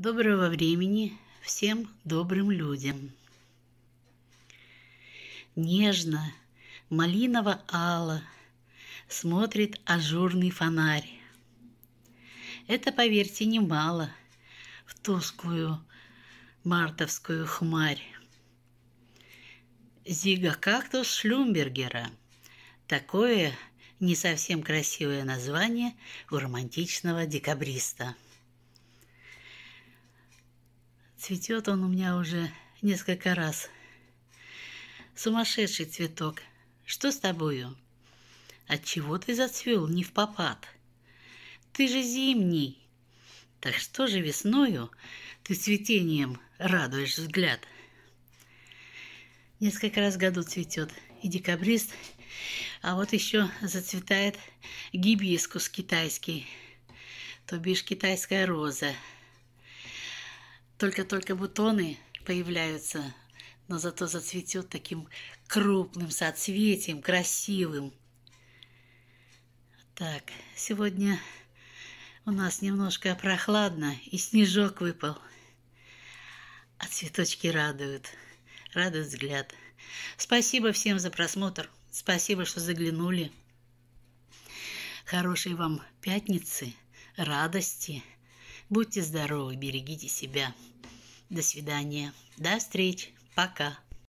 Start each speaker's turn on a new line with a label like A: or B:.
A: Доброго времени всем добрым людям. Нежно, малиново-ало смотрит ажурный фонарь. Это, поверьте, немало в тускую мартовскую хмарь. Зига кактус Шлюмбергера. Такое не совсем красивое название у романтичного декабриста – Цветет он у меня уже несколько раз. Сумасшедший цветок. Что с тобою? Отчего ты зацвел не в попад? Ты же зимний. Так что же весною ты цветением радуешь взгляд? Несколько раз в году цветет и декабрист, а вот еще зацветает гибискус китайский, то бишь китайская роза – только-только бутоны появляются, но зато зацветет таким крупным соцветием, красивым. Так, сегодня у нас немножко прохладно, и снежок выпал. А цветочки радуют, радует взгляд. Спасибо всем за просмотр. Спасибо, что заглянули. Хорошей вам пятницы, радости. Будьте здоровы, берегите себя. До свидания. До встречи. Пока.